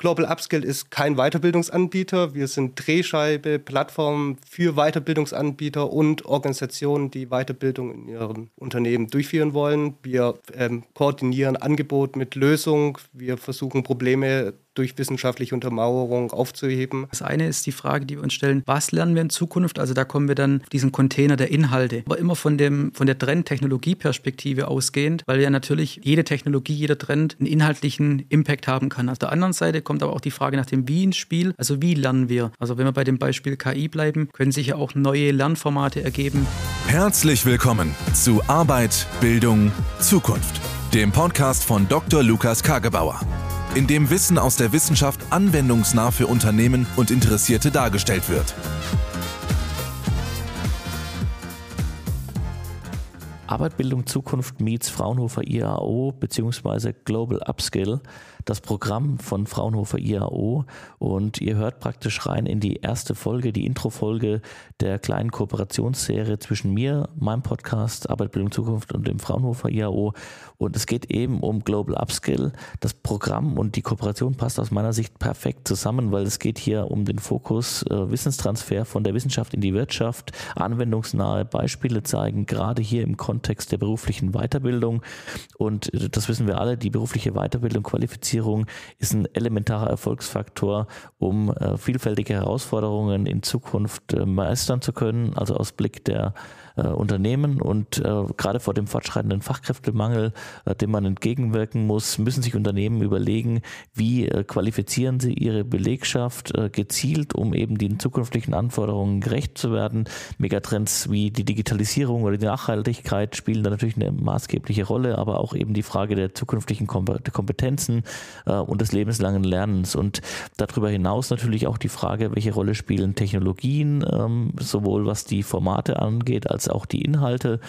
Global Upskill ist kein Weiterbildungsanbieter. Wir sind Drehscheibe, Plattform für Weiterbildungsanbieter und Organisationen, die Weiterbildung in ihren Unternehmen durchführen wollen. Wir ähm, koordinieren Angebot mit Lösung. Wir versuchen Probleme durch wissenschaftliche Untermauerung aufzuheben. Das eine ist die Frage, die wir uns stellen, was lernen wir in Zukunft? Also da kommen wir dann diesen Container der Inhalte, aber immer von, dem, von der Trend-Technologie-Perspektive ausgehend, weil ja natürlich jede Technologie, jeder Trend einen inhaltlichen Impact haben kann. Auf der anderen Seite kommt aber auch die Frage nach dem Wie ins Spiel, also wie lernen wir? Also wenn wir bei dem Beispiel KI bleiben, können sich ja auch neue Lernformate ergeben. Herzlich willkommen zu Arbeit, Bildung, Zukunft, dem Podcast von Dr. Lukas Kagebauer in dem Wissen aus der Wissenschaft anwendungsnah für Unternehmen und Interessierte dargestellt wird. Arbeit, Bildung, Zukunft meets Fraunhofer IAO bzw. Global Upskill, das Programm von Fraunhofer IAO. Und ihr hört praktisch rein in die erste Folge, die Intro-Folge der kleinen Kooperationsserie zwischen mir, meinem Podcast Arbeit, Bildung, Zukunft und dem Fraunhofer IAO. Und es geht eben um Global Upskill. Das Programm und die Kooperation passt aus meiner Sicht perfekt zusammen, weil es geht hier um den Fokus äh, Wissenstransfer von der Wissenschaft in die Wirtschaft, anwendungsnahe Beispiele zeigen, gerade hier im Kontext Kontext der beruflichen Weiterbildung. Und äh, das wissen wir alle, die berufliche Weiterbildung, Qualifizierung ist ein elementarer Erfolgsfaktor, um äh, vielfältige Herausforderungen in Zukunft äh, meistern zu können. Also aus Blick der äh, Unternehmen und äh, gerade vor dem fortschreitenden Fachkräftemangel, äh, dem man entgegenwirken muss, müssen sich Unternehmen überlegen, wie äh, qualifizieren sie ihre Belegschaft äh, gezielt, um eben den zukünftigen Anforderungen gerecht zu werden. Megatrends wie die Digitalisierung oder die Nachhaltigkeit spielen da natürlich eine maßgebliche Rolle, aber auch eben die Frage der zukünftigen Kompetenzen äh, und des lebenslangen Lernens und darüber hinaus natürlich auch die Frage, welche Rolle spielen Technologien, ähm, sowohl was die Formate angeht, als auch die Inhalte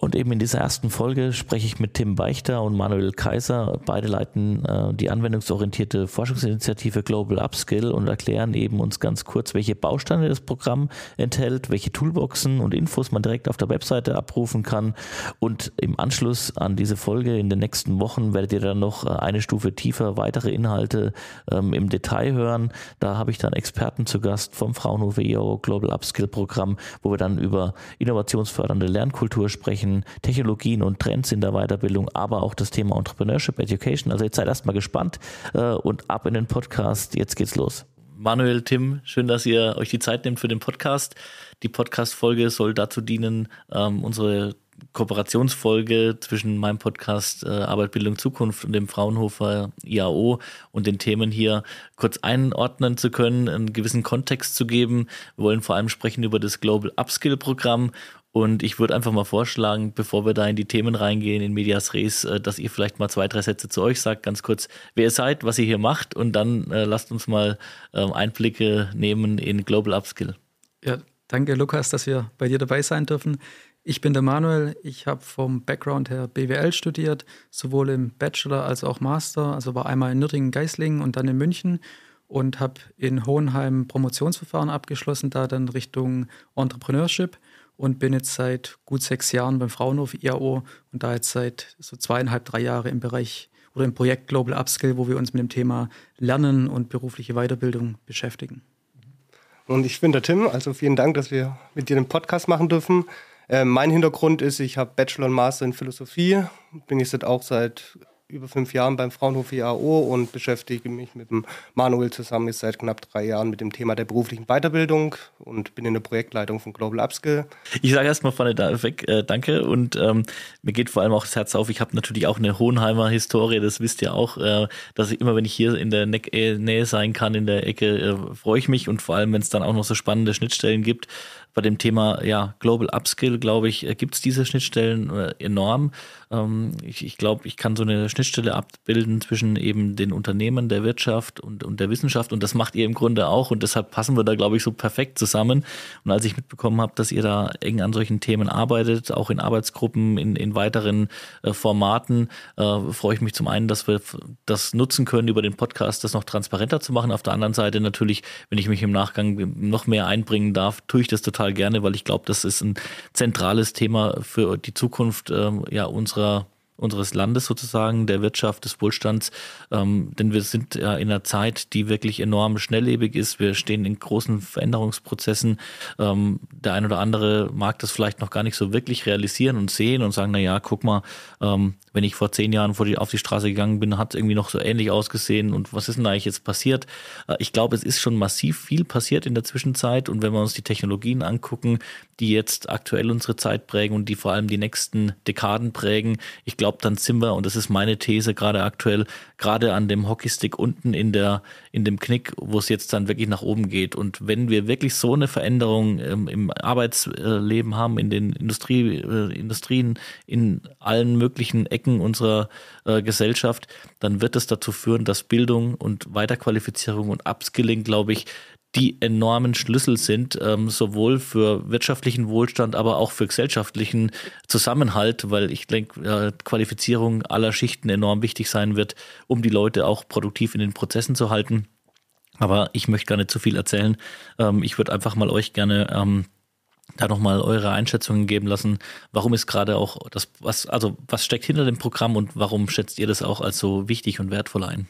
und eben in dieser ersten Folge spreche ich mit Tim Beichter und Manuel Kaiser. Beide leiten äh, die anwendungsorientierte Forschungsinitiative Global Upskill und erklären eben uns ganz kurz, welche Bausteine das Programm enthält, welche Toolboxen und Infos man direkt auf der Webseite abrufen kann. Und im Anschluss an diese Folge in den nächsten Wochen werdet ihr dann noch äh, eine Stufe tiefer weitere Inhalte ähm, im Detail hören. Da habe ich dann Experten zu Gast vom Fraunhofer EO Global Upskill Programm, wo wir dann über innovationsfördernde Lernkultur sprechen welchen Technologien und Trends in der Weiterbildung, aber auch das Thema Entrepreneurship Education. Also jetzt seid erstmal gespannt äh, und ab in den Podcast. Jetzt geht's los. Manuel, Tim, schön, dass ihr euch die Zeit nehmt für den Podcast. Die Podcast-Folge soll dazu dienen, ähm, unsere Kooperationsfolge zwischen meinem Podcast äh, Arbeit, Bildung, Zukunft und dem Fraunhofer IAO und den Themen hier kurz einordnen zu können, einen gewissen Kontext zu geben. Wir wollen vor allem sprechen über das Global Upskill Programm und ich würde einfach mal vorschlagen, bevor wir da in die Themen reingehen, in Medias Res, äh, dass ihr vielleicht mal zwei, drei Sätze zu euch sagt, ganz kurz, wer ihr seid, was ihr hier macht und dann äh, lasst uns mal ähm, Einblicke nehmen in Global Upskill. Ja, danke Lukas, dass wir bei dir dabei sein dürfen. Ich bin der Manuel, ich habe vom Background her BWL studiert, sowohl im Bachelor als auch Master, also war einmal in Nürtingen, Geislingen und dann in München und habe in Hohenheim Promotionsverfahren abgeschlossen, da dann Richtung Entrepreneurship – und bin jetzt seit gut sechs Jahren beim Fraunhofer IAO und da jetzt seit so zweieinhalb, drei Jahre im Bereich oder im Projekt Global Upskill, wo wir uns mit dem Thema Lernen und berufliche Weiterbildung beschäftigen. Und ich bin der Tim, also vielen Dank, dass wir mit dir den Podcast machen dürfen. Äh, mein Hintergrund ist, ich habe Bachelor und Master in Philosophie, bin ich jetzt auch seit über fünf Jahren beim Fraunhofer IAO und beschäftige mich mit dem Manuel zusammen jetzt seit knapp drei Jahren mit dem Thema der beruflichen Weiterbildung und bin in der Projektleitung von Global Upskill. Ich sage erstmal vorne da weg, äh, danke. Und ähm, mir geht vor allem auch das Herz auf. Ich habe natürlich auch eine Hohenheimer Historie, das wisst ihr auch, äh, dass ich immer, wenn ich hier in der Nä äh, Nähe sein kann, in der Ecke, äh, freue ich mich und vor allem, wenn es dann auch noch so spannende Schnittstellen gibt bei dem Thema ja, Global Upskill, glaube ich, äh, gibt es diese Schnittstellen äh, enorm. Ähm, ich, ich glaube, ich kann so eine Schnittstelle abbilden zwischen eben den Unternehmen, der Wirtschaft und, und der Wissenschaft und das macht ihr im Grunde auch und deshalb passen wir da, glaube ich, so perfekt zusammen. Und als ich mitbekommen habe, dass ihr da eng an solchen Themen arbeitet, auch in Arbeitsgruppen, in, in weiteren äh, Formaten, äh, freue ich mich zum einen, dass wir das nutzen können, über den Podcast das noch transparenter zu machen. Auf der anderen Seite natürlich, wenn ich mich im Nachgang noch mehr einbringen darf, tue ich das total total gerne, weil ich glaube, das ist ein zentrales Thema für die Zukunft ähm, ja, unserer unseres Landes sozusagen, der Wirtschaft, des Wohlstands. Ähm, denn wir sind ja in einer Zeit, die wirklich enorm schnelllebig ist. Wir stehen in großen Veränderungsprozessen. Ähm, der ein oder andere mag das vielleicht noch gar nicht so wirklich realisieren und sehen und sagen, na ja, guck mal, ähm, wenn ich vor zehn Jahren vor die, auf die Straße gegangen bin, hat es irgendwie noch so ähnlich ausgesehen und was ist denn da eigentlich jetzt passiert? Äh, ich glaube, es ist schon massiv viel passiert in der Zwischenzeit und wenn wir uns die Technologien angucken, die jetzt aktuell unsere Zeit prägen und die vor allem die nächsten Dekaden prägen, ich glaube, glaube, dann sind wir, und das ist meine These gerade aktuell, gerade an dem Hockeystick unten in, der, in dem Knick, wo es jetzt dann wirklich nach oben geht. Und wenn wir wirklich so eine Veränderung ähm, im Arbeitsleben haben, in den Industrie, äh, Industrien, in allen möglichen Ecken unserer äh, Gesellschaft, dann wird es dazu führen, dass Bildung und Weiterqualifizierung und Upskilling, glaube ich, die enormen Schlüssel sind, ähm, sowohl für wirtschaftlichen Wohlstand, aber auch für gesellschaftlichen Zusammenhalt, weil ich denke, äh, Qualifizierung aller Schichten enorm wichtig sein wird, um die Leute auch produktiv in den Prozessen zu halten. Aber ich möchte gar nicht zu viel erzählen. Ähm, ich würde einfach mal euch gerne ähm, da nochmal eure Einschätzungen geben lassen. Warum ist gerade auch das, was, also was steckt hinter dem Programm und warum schätzt ihr das auch als so wichtig und wertvoll ein?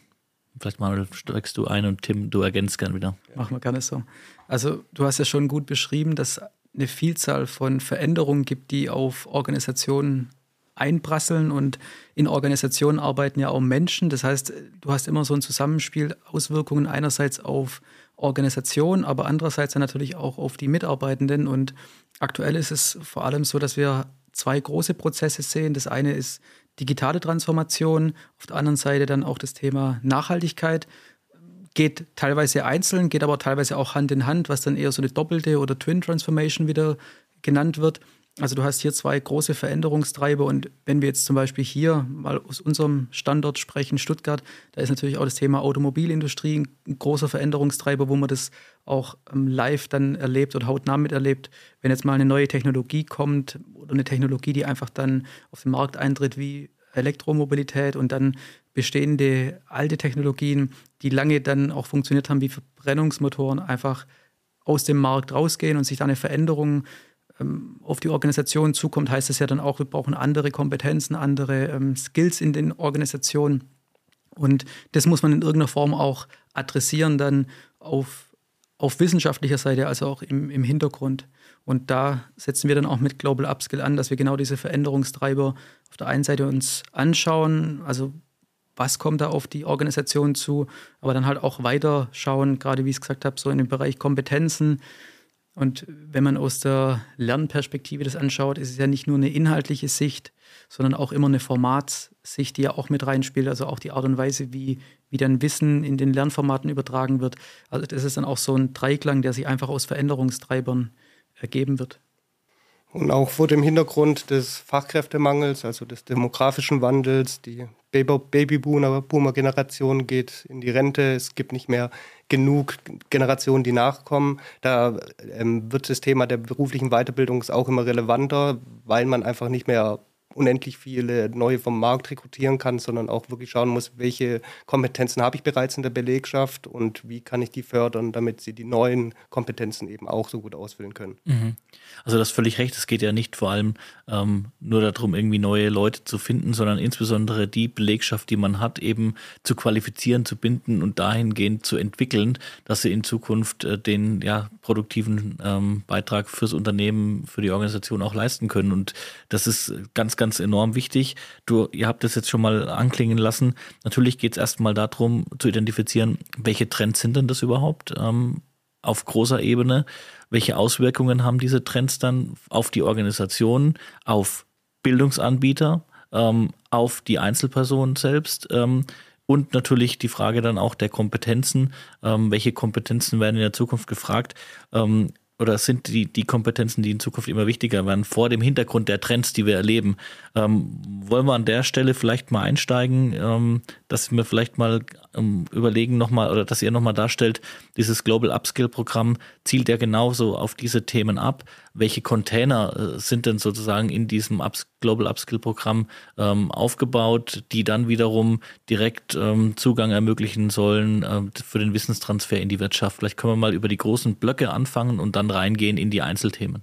Vielleicht mal steigst du ein und Tim, du ergänzt gern wieder. Machen wir gerne so. Also du hast ja schon gut beschrieben, dass eine Vielzahl von Veränderungen gibt, die auf Organisationen einprasseln und in Organisationen arbeiten ja auch Menschen. Das heißt, du hast immer so ein Zusammenspiel Auswirkungen einerseits auf Organisation, aber andererseits dann natürlich auch auf die Mitarbeitenden. Und aktuell ist es vor allem so, dass wir zwei große Prozesse sehen. Das eine ist digitale Transformation, auf der anderen Seite dann auch das Thema Nachhaltigkeit. Geht teilweise einzeln, geht aber teilweise auch Hand in Hand, was dann eher so eine doppelte oder Twin Transformation wieder genannt wird. Also du hast hier zwei große Veränderungstreiber und wenn wir jetzt zum Beispiel hier mal aus unserem Standort sprechen, Stuttgart, da ist natürlich auch das Thema Automobilindustrie ein großer Veränderungstreiber, wo man das auch ähm, live dann erlebt oder hautnah miterlebt, wenn jetzt mal eine neue Technologie kommt oder eine Technologie, die einfach dann auf den Markt eintritt wie Elektromobilität und dann bestehende alte Technologien, die lange dann auch funktioniert haben wie Verbrennungsmotoren, einfach aus dem Markt rausgehen und sich da eine Veränderung ähm, auf die Organisation zukommt, heißt das ja dann auch, wir brauchen andere Kompetenzen, andere ähm, Skills in den Organisationen. Und das muss man in irgendeiner Form auch adressieren, dann auf auf wissenschaftlicher Seite, also auch im, im Hintergrund. Und da setzen wir dann auch mit Global Upskill an, dass wir genau diese Veränderungstreiber auf der einen Seite uns anschauen, also was kommt da auf die Organisation zu, aber dann halt auch weiter schauen, gerade wie ich es gesagt habe, so in dem Bereich Kompetenzen. Und wenn man aus der Lernperspektive das anschaut, ist es ja nicht nur eine inhaltliche Sicht, sondern auch immer eine Formatssicht, die ja auch mit reinspielt, also auch die Art und Weise, wie wie dann Wissen in den Lernformaten übertragen wird. Also das ist dann auch so ein Dreiklang, der sich einfach aus Veränderungstreibern ergeben äh, wird. Und auch vor dem Hintergrund des Fachkräftemangels, also des demografischen Wandels, die Babyboomer-Generation geht in die Rente, es gibt nicht mehr genug Generationen, die nachkommen. Da ähm, wird das Thema der beruflichen Weiterbildung auch immer relevanter, weil man einfach nicht mehr unendlich viele neue vom Markt rekrutieren kann, sondern auch wirklich schauen muss, welche Kompetenzen habe ich bereits in der Belegschaft und wie kann ich die fördern, damit sie die neuen Kompetenzen eben auch so gut ausfüllen können. Mhm. Also das ist völlig recht, es geht ja nicht vor allem ähm, nur darum, irgendwie neue Leute zu finden, sondern insbesondere die Belegschaft, die man hat, eben zu qualifizieren, zu binden und dahingehend zu entwickeln, dass sie in Zukunft äh, den ja, produktiven ähm, Beitrag fürs Unternehmen, für die Organisation auch leisten können. Und das ist ganz ganz ganz enorm wichtig. Du, ihr habt es jetzt schon mal anklingen lassen. Natürlich geht es erstmal darum, zu identifizieren, welche Trends sind denn das überhaupt ähm, auf großer Ebene? Welche Auswirkungen haben diese Trends dann auf die Organisation, auf Bildungsanbieter, ähm, auf die Einzelpersonen selbst? Ähm, und natürlich die Frage dann auch der Kompetenzen. Ähm, welche Kompetenzen werden in der Zukunft gefragt? Ähm, oder sind die, die Kompetenzen, die in Zukunft immer wichtiger werden, vor dem Hintergrund der Trends, die wir erleben. Ähm, wollen wir an der Stelle vielleicht mal einsteigen, ähm, dass wir vielleicht mal ähm, überlegen nochmal oder dass ihr nochmal darstellt, dieses Global Upskill Programm zielt ja genauso auf diese Themen ab welche Container äh, sind denn sozusagen in diesem Ups Global Upskill-Programm ähm, aufgebaut, die dann wiederum direkt ähm, Zugang ermöglichen sollen ähm, für den Wissenstransfer in die Wirtschaft. Vielleicht können wir mal über die großen Blöcke anfangen und dann reingehen in die Einzelthemen.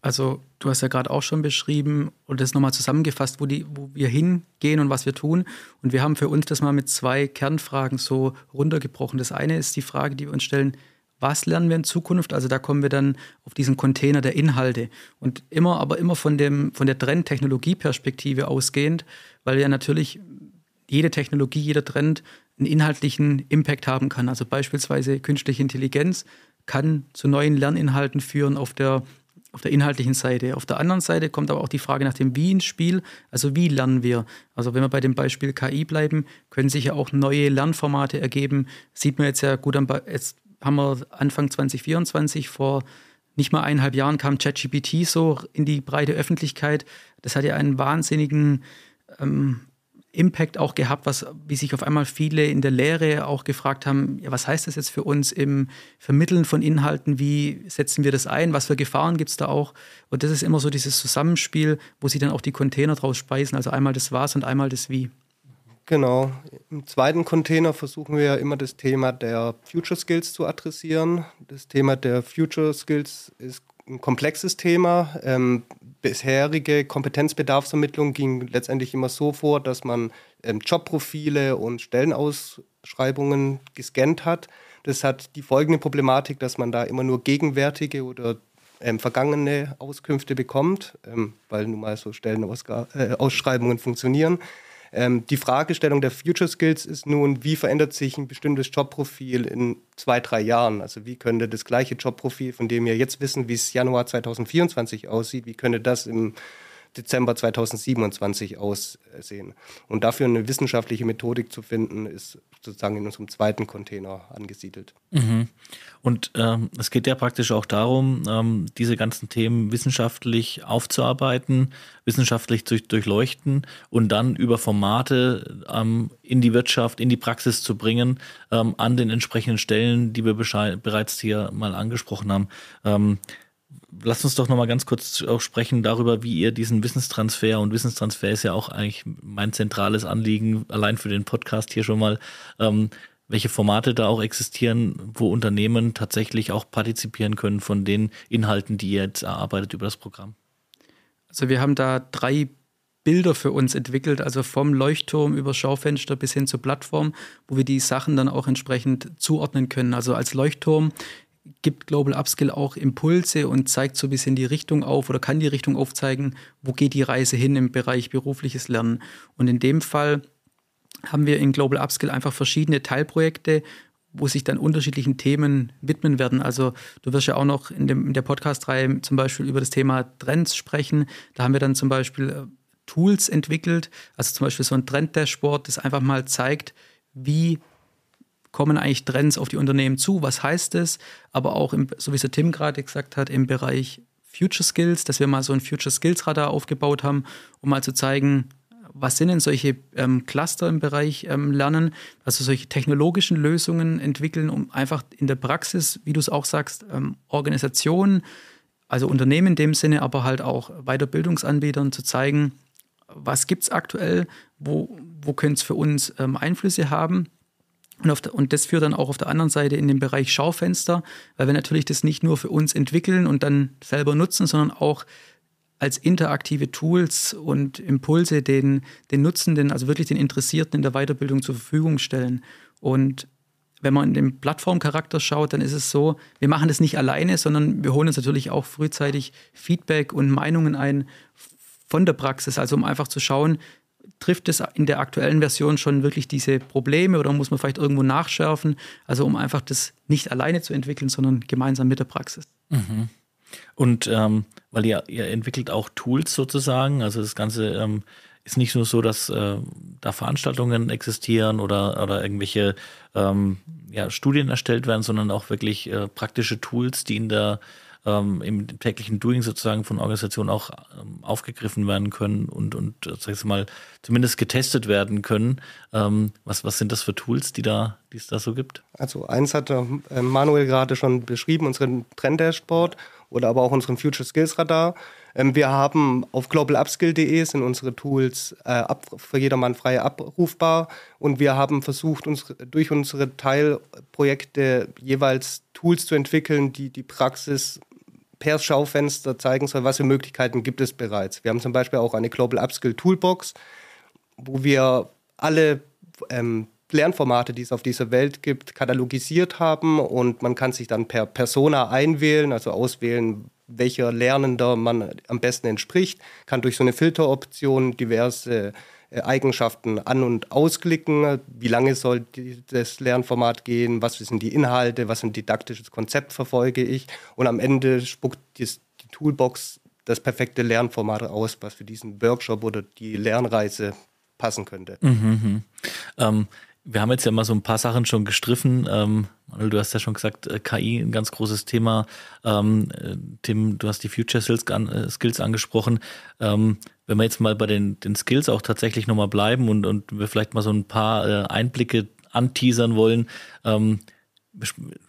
Also du hast ja gerade auch schon beschrieben und das nochmal zusammengefasst, wo, die, wo wir hingehen und was wir tun. Und wir haben für uns das mal mit zwei Kernfragen so runtergebrochen. Das eine ist die Frage, die wir uns stellen, was lernen wir in Zukunft? Also da kommen wir dann auf diesen Container der Inhalte und immer, aber immer von dem, von der Trend-Technologie-Perspektive ausgehend, weil ja natürlich jede Technologie, jeder Trend einen inhaltlichen Impact haben kann. Also beispielsweise künstliche Intelligenz kann zu neuen Lerninhalten führen auf der auf der inhaltlichen Seite. Auf der anderen Seite kommt aber auch die Frage nach dem Wie ins Spiel. Also wie lernen wir? Also wenn wir bei dem Beispiel KI bleiben, können sich ja auch neue Lernformate ergeben. Sieht man jetzt ja gut am, Be jetzt haben wir Anfang 2024 vor nicht mal eineinhalb Jahren kam ChatGPT so in die breite Öffentlichkeit. Das hat ja einen wahnsinnigen ähm, Impact auch gehabt, was, wie sich auf einmal viele in der Lehre auch gefragt haben, ja, was heißt das jetzt für uns im Vermitteln von Inhalten, wie setzen wir das ein, was für Gefahren gibt es da auch? Und das ist immer so dieses Zusammenspiel, wo sie dann auch die Container draus speisen, also einmal das Was und einmal das Wie. Genau. Im zweiten Container versuchen wir ja immer das Thema der Future Skills zu adressieren. Das Thema der Future Skills ist ein komplexes Thema. Ähm, bisherige Kompetenzbedarfsermittlung ging letztendlich immer so vor, dass man ähm, Jobprofile und Stellenausschreibungen gescannt hat. Das hat die folgende Problematik, dass man da immer nur gegenwärtige oder ähm, vergangene Auskünfte bekommt, ähm, weil nun mal so Stellenausschreibungen äh, funktionieren. Ähm, die Fragestellung der Future Skills ist nun, wie verändert sich ein bestimmtes Jobprofil in zwei, drei Jahren? Also wie könnte das gleiche Jobprofil, von dem wir jetzt wissen, wie es Januar 2024 aussieht, wie könnte das im Dezember 2027 aussehen. Und dafür eine wissenschaftliche Methodik zu finden, ist sozusagen in unserem zweiten Container angesiedelt. Mhm. Und ähm, es geht ja praktisch auch darum, ähm, diese ganzen Themen wissenschaftlich aufzuarbeiten, wissenschaftlich durch, durchleuchten und dann über Formate ähm, in die Wirtschaft, in die Praxis zu bringen, ähm, an den entsprechenden Stellen, die wir bereits hier mal angesprochen haben. Ähm, Lass uns doch nochmal ganz kurz auch sprechen darüber, wie ihr diesen Wissenstransfer und Wissenstransfer ist ja auch eigentlich mein zentrales Anliegen, allein für den Podcast hier schon mal, ähm, welche Formate da auch existieren, wo Unternehmen tatsächlich auch partizipieren können von den Inhalten, die ihr jetzt erarbeitet über das Programm. Also wir haben da drei Bilder für uns entwickelt, also vom Leuchtturm über Schaufenster bis hin zur Plattform, wo wir die Sachen dann auch entsprechend zuordnen können. Also als Leuchtturm gibt Global Upskill auch Impulse und zeigt so ein bisschen die Richtung auf oder kann die Richtung aufzeigen, wo geht die Reise hin im Bereich berufliches Lernen. Und in dem Fall haben wir in Global Upskill einfach verschiedene Teilprojekte, wo sich dann unterschiedlichen Themen widmen werden. Also du wirst ja auch noch in, dem, in der Podcast-Reihe zum Beispiel über das Thema Trends sprechen. Da haben wir dann zum Beispiel äh, Tools entwickelt, also zum Beispiel so ein Trend-Dashboard, das einfach mal zeigt, wie kommen eigentlich Trends auf die Unternehmen zu, was heißt es, aber auch, im, so wie es der Tim gerade gesagt hat, im Bereich Future Skills, dass wir mal so ein Future Skills Radar aufgebaut haben, um mal zu zeigen, was sind denn solche ähm, Cluster im Bereich ähm, Lernen, also solche technologischen Lösungen entwickeln, um einfach in der Praxis, wie du es auch sagst, ähm, Organisationen, also Unternehmen in dem Sinne, aber halt auch Weiterbildungsanbietern zu zeigen, was gibt es aktuell, wo, wo könnte es für uns ähm, Einflüsse haben und, der, und, das führt dann auch auf der anderen Seite in den Bereich Schaufenster, weil wir natürlich das nicht nur für uns entwickeln und dann selber nutzen, sondern auch als interaktive Tools und Impulse den, den Nutzenden, also wirklich den Interessierten in der Weiterbildung zur Verfügung stellen. Und wenn man in den Plattformcharakter schaut, dann ist es so, wir machen das nicht alleine, sondern wir holen uns natürlich auch frühzeitig Feedback und Meinungen ein von der Praxis, also um einfach zu schauen, trifft es in der aktuellen Version schon wirklich diese Probleme oder muss man vielleicht irgendwo nachschärfen? Also um einfach das nicht alleine zu entwickeln, sondern gemeinsam mit der Praxis. Mhm. Und ähm, weil ihr, ihr, entwickelt auch Tools sozusagen, also das Ganze ähm, ist nicht nur so, dass äh, da Veranstaltungen existieren oder, oder irgendwelche ähm, ja, Studien erstellt werden, sondern auch wirklich äh, praktische Tools, die in der ähm, im täglichen Doing sozusagen von Organisationen auch ähm, aufgegriffen werden können und, und äh, sag ich mal, zumindest getestet werden können. Ähm, was, was sind das für Tools, die da, es da so gibt? Also eins hat äh, Manuel gerade schon beschrieben, unseren Trend-Dashboard oder aber auch unseren Future Skills Radar. Ähm, wir haben auf globalupskill.de sind unsere Tools äh, für jedermann frei abrufbar und wir haben versucht, uns, durch unsere Teilprojekte jeweils Tools zu entwickeln, die die Praxis per Schaufenster zeigen soll, was für Möglichkeiten gibt es bereits. Wir haben zum Beispiel auch eine Global Upskill Toolbox, wo wir alle ähm, Lernformate, die es auf dieser Welt gibt, katalogisiert haben und man kann sich dann per Persona einwählen, also auswählen, welcher Lernender man am besten entspricht, kann durch so eine Filteroption diverse äh, Eigenschaften an- und ausklicken. Wie lange soll das Lernformat gehen? Was sind die Inhalte? Was ein didaktisches Konzept verfolge ich? Und am Ende spuckt die Toolbox das perfekte Lernformat aus, was für diesen Workshop oder die Lernreise passen könnte. Mhm. mhm. Ähm, wir haben jetzt ja mal so ein paar Sachen schon gestriffen. Ähm, Manuel, du hast ja schon gesagt, äh, KI ein ganz großes Thema. Ähm, äh, Tim, du hast die Future Skills, äh, angesprochen. Ähm, wenn wir jetzt mal bei den, den Skills auch tatsächlich nochmal bleiben und, und wir vielleicht mal so ein paar äh, Einblicke anteasern wollen,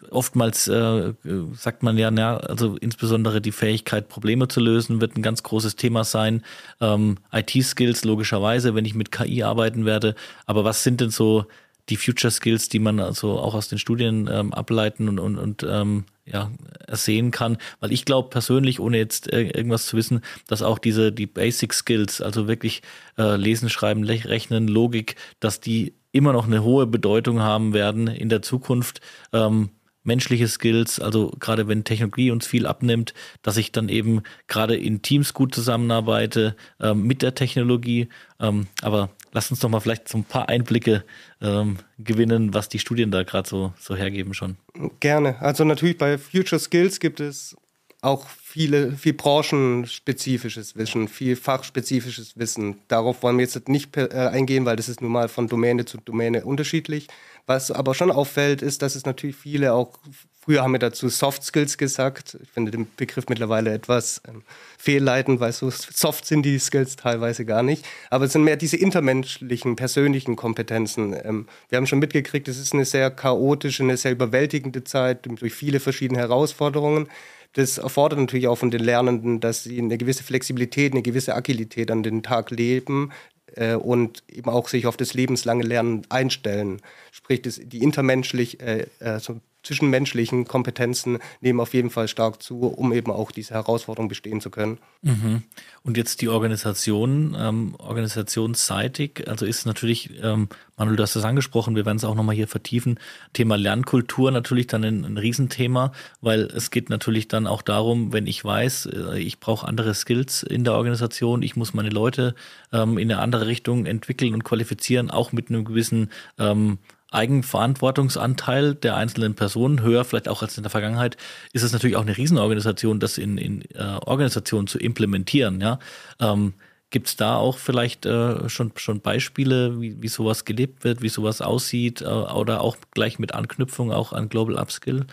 oftmals äh, sagt man ja, na, also insbesondere die Fähigkeit, Probleme zu lösen, wird ein ganz großes Thema sein. Ähm, IT-Skills logischerweise, wenn ich mit KI arbeiten werde. Aber was sind denn so die Future Skills, die man also auch aus den Studien ähm, ableiten und, und, und ähm, ja, sehen kann. Weil ich glaube persönlich, ohne jetzt äh, irgendwas zu wissen, dass auch diese die Basic Skills, also wirklich äh, Lesen, Schreiben, Rechnen, Logik, dass die immer noch eine hohe Bedeutung haben werden in der Zukunft. Ähm, menschliche Skills, also gerade wenn Technologie uns viel abnimmt, dass ich dann eben gerade in Teams gut zusammenarbeite ähm, mit der Technologie. Ähm, aber lass uns doch mal vielleicht so ein paar Einblicke ähm, gewinnen, was die Studien da gerade so, so hergeben schon. Gerne. Also natürlich bei Future Skills gibt es auch viele, viel branchenspezifisches Wissen, viel fachspezifisches Wissen. Darauf wollen wir jetzt nicht äh, eingehen, weil das ist nun mal von Domäne zu Domäne unterschiedlich. Was aber schon auffällt, ist, dass es natürlich viele auch, früher haben wir dazu Soft Skills gesagt. Ich finde den Begriff mittlerweile etwas ähm, fehlleitend, weil so soft sind die Skills teilweise gar nicht. Aber es sind mehr diese intermenschlichen, persönlichen Kompetenzen. Ähm, wir haben schon mitgekriegt, es ist eine sehr chaotische, eine sehr überwältigende Zeit durch viele verschiedene Herausforderungen das erfordert natürlich auch von den Lernenden, dass sie eine gewisse Flexibilität, eine gewisse Agilität an den Tag leben äh, und eben auch sich auf das lebenslange Lernen einstellen. Sprich, das, die intermenschlich, äh, also zwischenmenschlichen Kompetenzen nehmen auf jeden Fall stark zu, um eben auch diese Herausforderung bestehen zu können. Mhm. Und jetzt die Organisation, ähm, organisationsseitig, also ist natürlich, ähm, Manuel, du hast das angesprochen, wir werden es auch nochmal hier vertiefen, Thema Lernkultur natürlich dann ein, ein Riesenthema, weil es geht natürlich dann auch darum, wenn ich weiß, äh, ich brauche andere Skills in der Organisation, ich muss meine Leute ähm, in eine andere Richtung entwickeln und qualifizieren, auch mit einem gewissen ähm, Eigenverantwortungsanteil der einzelnen Personen höher, vielleicht auch als in der Vergangenheit, ist es natürlich auch eine Riesenorganisation, das in, in äh, Organisationen zu implementieren. Ja? Ähm, Gibt es da auch vielleicht äh, schon, schon Beispiele, wie, wie sowas gelebt wird, wie sowas aussieht äh, oder auch gleich mit Anknüpfung auch an Global Upskill?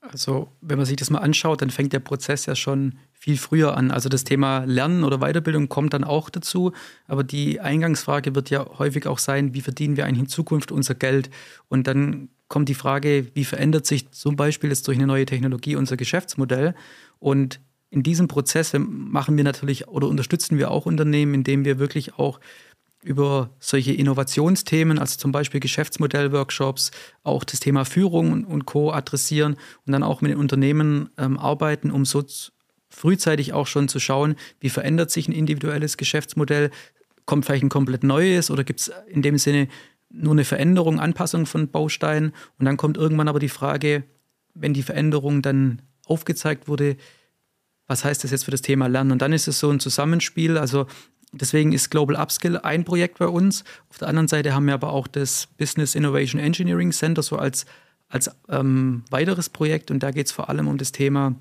Also wenn man sich das mal anschaut, dann fängt der Prozess ja schon viel früher an. Also das Thema Lernen oder Weiterbildung kommt dann auch dazu. Aber die Eingangsfrage wird ja häufig auch sein, wie verdienen wir eigentlich in Zukunft unser Geld? Und dann kommt die Frage, wie verändert sich zum Beispiel jetzt durch eine neue Technologie unser Geschäftsmodell? Und in diesem Prozess machen wir natürlich oder unterstützen wir auch Unternehmen, indem wir wirklich auch über solche Innovationsthemen, also zum Beispiel Geschäftsmodell-Workshops, auch das Thema Führung und, Co. adressieren und dann auch mit den Unternehmen ähm, arbeiten, um so frühzeitig auch schon zu schauen, wie verändert sich ein individuelles Geschäftsmodell, kommt vielleicht ein komplett neues oder gibt es in dem Sinne nur eine Veränderung, Anpassung von Bausteinen. Und dann kommt irgendwann aber die Frage, wenn die Veränderung dann aufgezeigt wurde, was heißt das jetzt für das Thema Lernen? Und dann ist es so ein Zusammenspiel. Also deswegen ist Global Upskill ein Projekt bei uns. Auf der anderen Seite haben wir aber auch das Business Innovation Engineering Center so als, als ähm, weiteres Projekt. Und da geht es vor allem um das Thema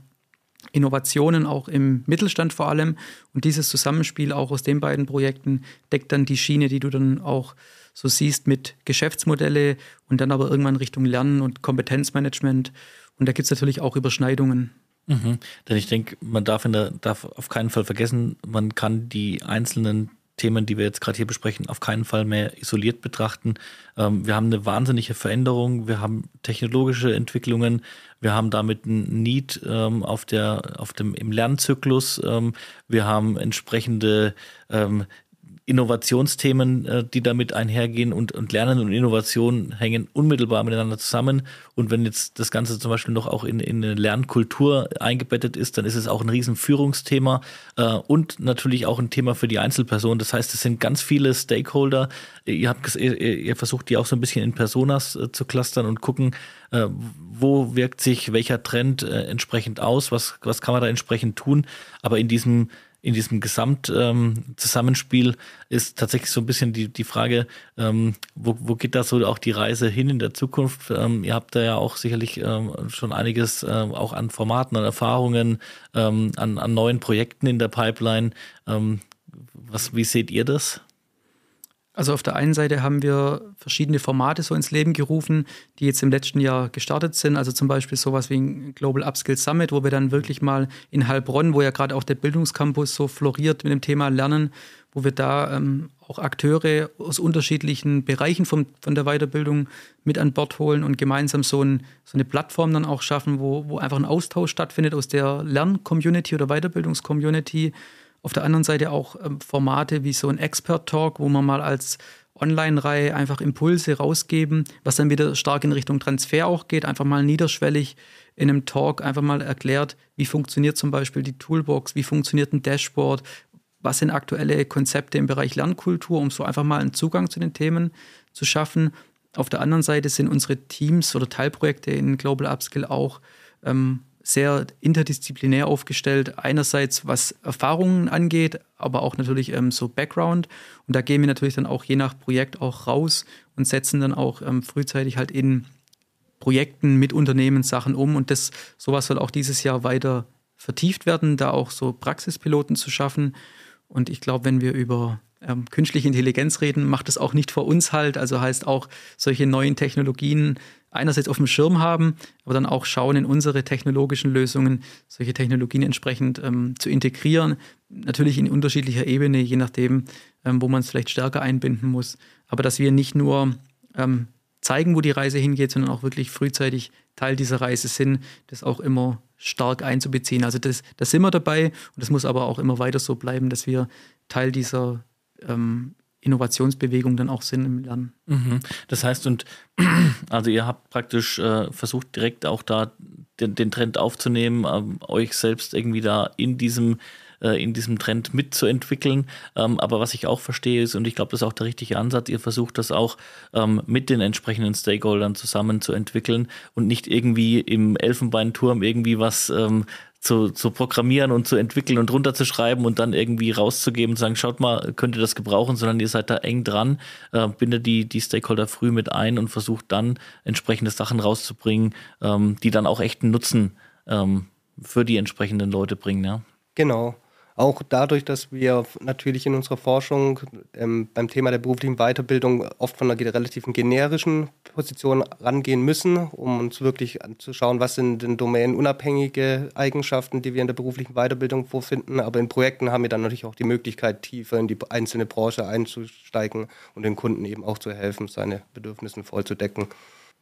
Innovationen auch im Mittelstand vor allem. Und dieses Zusammenspiel auch aus den beiden Projekten deckt dann die Schiene, die du dann auch so siehst mit Geschäftsmodelle und dann aber irgendwann Richtung Lernen und Kompetenzmanagement. Und da gibt es natürlich auch Überschneidungen. Mhm. Denn ich denke, man darf, der, darf, auf keinen Fall vergessen, man kann die einzelnen Themen, die wir jetzt gerade hier besprechen, auf keinen Fall mehr isoliert betrachten. Ähm, wir haben eine wahnsinnige Veränderung, wir haben technologische Entwicklungen, wir haben damit ein Need ähm, auf der, auf dem, im Lernzyklus, ähm, wir haben entsprechende ähm, Innovationsthemen, äh, die damit einhergehen und, und Lernen und Innovation hängen unmittelbar miteinander zusammen. Und wenn jetzt das Ganze zum Beispiel noch auch in, in eine Lernkultur eingebettet ist, dann ist es auch ein Riesenführungsthema äh, und natürlich auch ein Thema für die Einzelperson. Das heißt, es sind ganz viele Stakeholder. Ihr, habt, ihr versucht die auch so ein bisschen in Personas äh, zu clustern und gucken, äh, wo wirkt sich welcher Trend äh, entsprechend aus, was, was kann man da entsprechend tun. Aber in diesem in diesem Gesamtzusammenspiel ähm, ist tatsächlich so ein bisschen die, die Frage, ähm, wo, wo geht da so auch die Reise hin in der Zukunft? Ähm, ihr habt da ja auch sicherlich ähm, schon einiges äh, auch an Formaten, an Erfahrungen, ähm, an, an neuen Projekten in der Pipeline. Ähm, was, wie seht ihr das? Also auf der einen Seite haben wir verschiedene Formate so ins Leben gerufen, die jetzt im letzten Jahr gestartet sind. Also zum Beispiel sowas wie ein Global Upskill Summit, wo wir dann wirklich mal in Heilbronn, wo ja gerade auch der Bildungscampus so floriert mit dem Thema Lernen, wo wir da ähm, auch Akteure aus unterschiedlichen Bereichen vom, von der Weiterbildung mit an Bord holen und gemeinsam so, ein, so eine Plattform dann auch schaffen, wo, wo einfach ein Austausch stattfindet aus der Lern-Community oder Weiterbildungs-Community. community oder weiterbildungs community auf der anderen Seite auch ähm, Formate wie so ein Expert Talk, wo man mal als Online-Reihe einfach Impulse rausgeben, was dann wieder stark in Richtung Transfer auch geht, einfach mal niederschwellig in einem Talk einfach mal erklärt, wie funktioniert zum Beispiel die Toolbox, wie funktioniert ein Dashboard, was sind aktuelle Konzepte im Bereich Lernkultur, um so einfach mal einen Zugang zu den Themen zu schaffen. Auf der anderen Seite sind unsere Teams oder Teilprojekte in Global Upskill auch ähm, sehr interdisziplinär aufgestellt. Einerseits was Erfahrungen angeht, aber auch natürlich ähm, so Background. Und da gehen wir natürlich dann auch je nach Projekt auch raus und setzen dann auch ähm, frühzeitig halt in Projekten mit Unternehmen Sachen um. Und das sowas soll auch dieses Jahr weiter vertieft werden, da auch so Praxispiloten zu schaffen. Und ich glaube, wenn wir über ähm, künstliche Intelligenz reden, macht es auch nicht vor uns halt. Also heißt auch solche neuen Technologien einerseits auf dem Schirm haben, aber dann auch schauen, in unsere technologischen Lösungen solche Technologien entsprechend ähm, zu integrieren. Natürlich in unterschiedlicher Ebene, je nachdem, ähm, wo man es vielleicht stärker einbinden muss. Aber dass wir nicht nur ähm, zeigen, wo die Reise hingeht, sondern auch wirklich frühzeitig Teil dieser Reise sind, das auch immer stark einzubeziehen. Also das, das sind wir dabei und das muss aber auch immer weiter so bleiben, dass wir Teil dieser ähm, Innovationsbewegungen dann auch Sinn im Lernen. Mhm. Das heißt, und also ihr habt praktisch äh, versucht, direkt auch da den, den Trend aufzunehmen, ähm, euch selbst irgendwie da in diesem äh, in diesem Trend mitzuentwickeln. Ähm, aber was ich auch verstehe ist, und ich glaube, das ist auch der richtige Ansatz, ihr versucht das auch ähm, mit den entsprechenden Stakeholdern zusammen zu entwickeln und nicht irgendwie im Elfenbeinturm irgendwie was ähm, zu, zu programmieren und zu entwickeln und runterzuschreiben und dann irgendwie rauszugeben und sagen, schaut mal, könnt ihr das gebrauchen, sondern ihr seid da eng dran, äh, bindet die, die Stakeholder früh mit ein und versucht dann entsprechende Sachen rauszubringen, ähm, die dann auch echten Nutzen ähm, für die entsprechenden Leute bringen. Ja? Genau. Auch dadurch, dass wir natürlich in unserer Forschung ähm, beim Thema der beruflichen Weiterbildung oft von einer relativ generischen Position rangehen müssen, um uns wirklich anzuschauen, was sind denn domänenunabhängige Eigenschaften, die wir in der beruflichen Weiterbildung vorfinden. Aber in Projekten haben wir dann natürlich auch die Möglichkeit, tiefer in die einzelne Branche einzusteigen und den Kunden eben auch zu helfen, seine Bedürfnisse voll zu decken.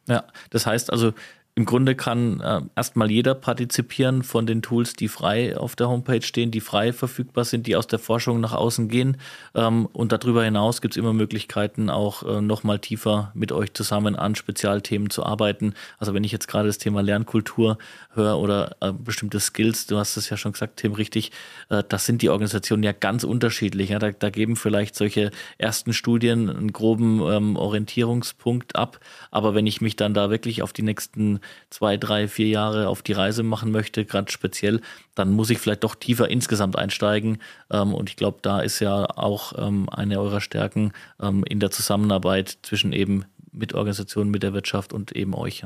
Ja, das heißt also, im Grunde kann äh, erstmal jeder partizipieren von den Tools, die frei auf der Homepage stehen, die frei verfügbar sind, die aus der Forschung nach außen gehen. Ähm, und darüber hinaus gibt es immer Möglichkeiten, auch äh, nochmal tiefer mit euch zusammen an Spezialthemen zu arbeiten. Also wenn ich jetzt gerade das Thema Lernkultur höre oder äh, bestimmte Skills, du hast es ja schon gesagt, Tim, richtig, äh, das sind die Organisationen ja ganz unterschiedlich. Ja? Da, da, geben vielleicht solche ersten Studien einen groben ähm, Orientierungspunkt ab. Aber wenn ich mich dann da wirklich auf die nächsten zwei, drei, vier Jahre auf die Reise machen möchte, gerade speziell, dann muss ich vielleicht doch tiefer insgesamt einsteigen. Ähm, und ich glaube, da ist ja auch ähm, eine eurer Stärken ähm, in der Zusammenarbeit zwischen eben mit Organisationen, mit der Wirtschaft und eben euch.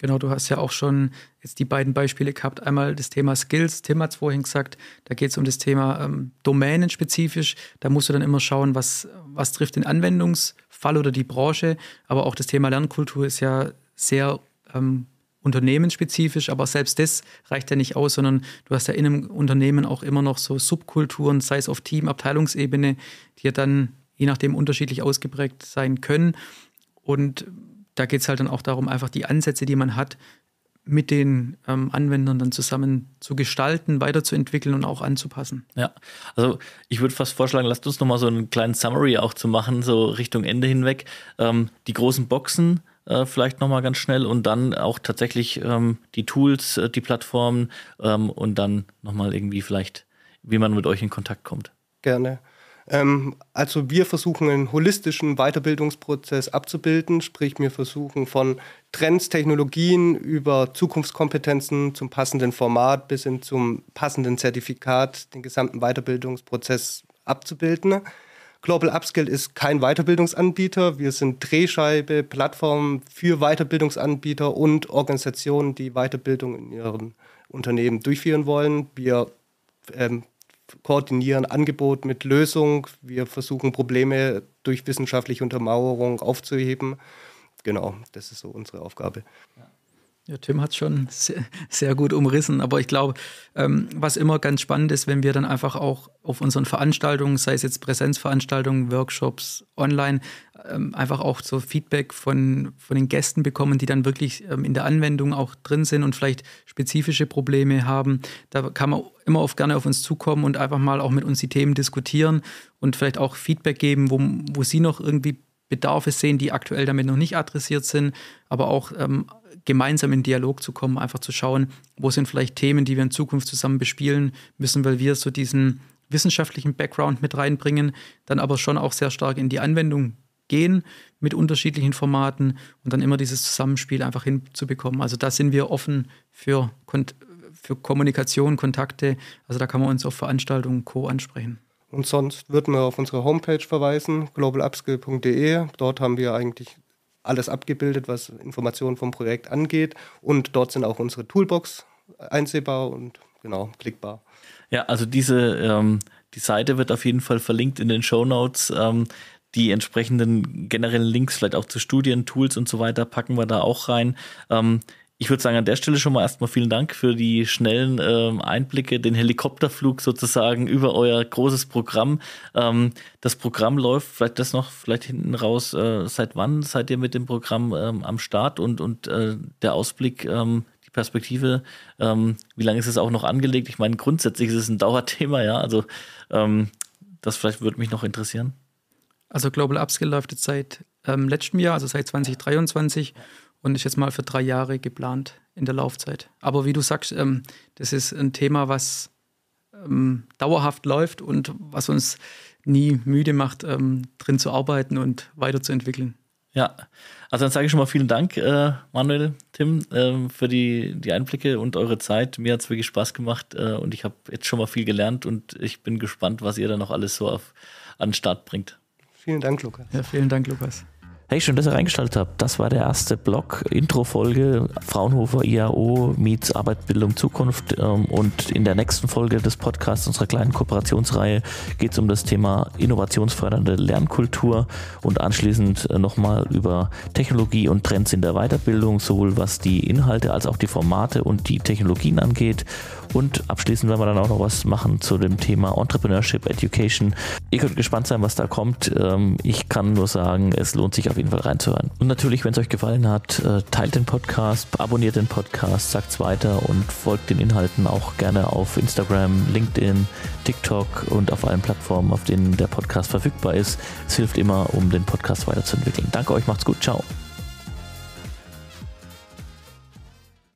Genau, du hast ja auch schon jetzt die beiden Beispiele gehabt. Einmal das Thema Skills, Tim hat es vorhin gesagt, da geht es um das Thema ähm, domänenspezifisch. Da musst du dann immer schauen, was, was trifft den Anwendungsfall oder die Branche. Aber auch das Thema Lernkultur ist ja sehr ähm, unternehmensspezifisch, aber selbst das reicht ja nicht aus, sondern du hast ja in einem Unternehmen auch immer noch so Subkulturen, sei es auf Team, Abteilungsebene, die ja dann je nachdem unterschiedlich ausgeprägt sein können. Und da geht es halt dann auch darum, einfach die Ansätze, die man hat, mit den ähm, Anwendern dann zusammen zu gestalten, weiterzuentwickeln und auch anzupassen. Ja, also ich würde fast vorschlagen, lasst uns nochmal so einen kleinen Summary auch zu machen, so Richtung Ende hinweg. Ähm, die großen Boxen, äh, vielleicht nochmal ganz schnell und dann auch tatsächlich ähm, die Tools, äh, die Plattformen ähm, und dann nochmal irgendwie vielleicht, wie man mit euch in Kontakt kommt. Gerne. Ähm, also wir versuchen einen holistischen Weiterbildungsprozess abzubilden, sprich wir versuchen von Trends, Technologien über Zukunftskompetenzen zum passenden Format bis hin zum passenden Zertifikat den gesamten Weiterbildungsprozess abzubilden. Global Upskill ist kein Weiterbildungsanbieter. Wir sind Drehscheibe, Plattform für Weiterbildungsanbieter und Organisationen, die Weiterbildung in ihren Unternehmen durchführen wollen. Wir ähm, koordinieren Angebot mit Lösung. Wir versuchen Probleme durch wissenschaftliche Untermauerung aufzuheben. Genau, das ist so unsere Aufgabe. Ja. Ja, Tim hat es schon sehr, sehr, gut umrissen, aber ich glaube, ähm, was immer ganz spannend ist, wenn wir dann einfach auch auf unseren Veranstaltungen, sei es jetzt Präsenzveranstaltungen, Workshops, online, ähm, einfach auch so Feedback von, von den Gästen bekommen, die dann wirklich ähm, in der Anwendung auch drin sind und vielleicht spezifische Probleme haben. Da kann man immer oft gerne auf uns zukommen und einfach mal auch mit uns die Themen diskutieren und vielleicht auch Feedback geben, wo, wo sie noch irgendwie Bedarfe sehen, die aktuell damit noch nicht adressiert sind, aber auch ähm, gemeinsam in Dialog zu kommen, einfach zu schauen, wo sind vielleicht Themen, die wir in Zukunft zusammen bespielen müssen, weil wir so diesen wissenschaftlichen Background mit reinbringen, dann aber schon auch sehr stark in die Anwendung gehen mit unterschiedlichen Formaten und dann immer dieses Zusammenspiel einfach hinzubekommen. Also da sind wir offen für, für Kommunikation, Kontakte. Also da kann man uns auf Veranstaltungen Co. ansprechen. Und sonst würden wir auf unsere Homepage verweisen, globalupskill.de. Dort haben wir eigentlich alles abgebildet, was Informationen vom Projekt angeht. Und dort sind auch unsere Toolbox einsehbar und genau klickbar. Ja, also diese ähm, die Seite wird auf jeden Fall verlinkt in den Show Notes. Ähm, die entsprechenden generellen Links vielleicht auch zu Studien, Tools und so weiter packen wir da auch rein. Ähm, ich würde sagen, an der Stelle schon mal erstmal vielen Dank für die schnellen ähm, Einblicke, den Helikopterflug sozusagen über euer großes Programm. Ähm, das Programm läuft, vielleicht das noch, vielleicht hinten raus, äh, seit wann seid ihr mit dem Programm ähm, am Start und, und äh, der Ausblick, ähm, die Perspektive, ähm, wie lange ist es auch noch angelegt? Ich meine, grundsätzlich ist es ein Dauerthema, ja, also ähm, das vielleicht würde mich noch interessieren. Also Global Upskill läuft jetzt seit letztem Jahr, also seit 2023 und ist jetzt mal für drei Jahre geplant in der Laufzeit. Aber wie du sagst, ähm, das ist ein Thema, was ähm, dauerhaft läuft und was uns nie müde macht, ähm, drin zu arbeiten und weiterzuentwickeln. Ja, also dann sage ich schon mal vielen Dank, äh, Manuel, Tim, äh, für die, die Einblicke und eure Zeit. Mir hat es wirklich Spaß gemacht äh, und ich habe jetzt schon mal viel gelernt und ich bin gespannt, was ihr da noch alles so auf, an den Start bringt. Vielen Dank, Lukas. Ja, vielen Dank, Lukas. Hey, schön, dass ihr reingeschaltet habt. Das war der erste Blog, Intro-Folge, Fraunhofer IAO meets Arbeitsbildung Zukunft. Ähm, und in der nächsten Folge des Podcasts, unserer kleinen Kooperationsreihe, geht es um das Thema innovationsfördernde Lernkultur und anschließend nochmal über Technologie und Trends in der Weiterbildung, sowohl was die Inhalte als auch die Formate und die Technologien angeht. Und abschließend werden wir dann auch noch was machen zu dem Thema Entrepreneurship Education. Ihr könnt gespannt sein, was da kommt. Ähm, ich kann nur sagen, es lohnt sich auf jeden Fall reinzuhören. Und natürlich, wenn es euch gefallen hat, äh, teilt den Podcast, abonniert den Podcast, sagt es weiter und folgt den Inhalten auch gerne auf Instagram, LinkedIn, TikTok und auf allen Plattformen, auf denen der Podcast verfügbar ist. Es hilft immer, um den Podcast weiterzuentwickeln. Danke euch, macht's gut, ciao.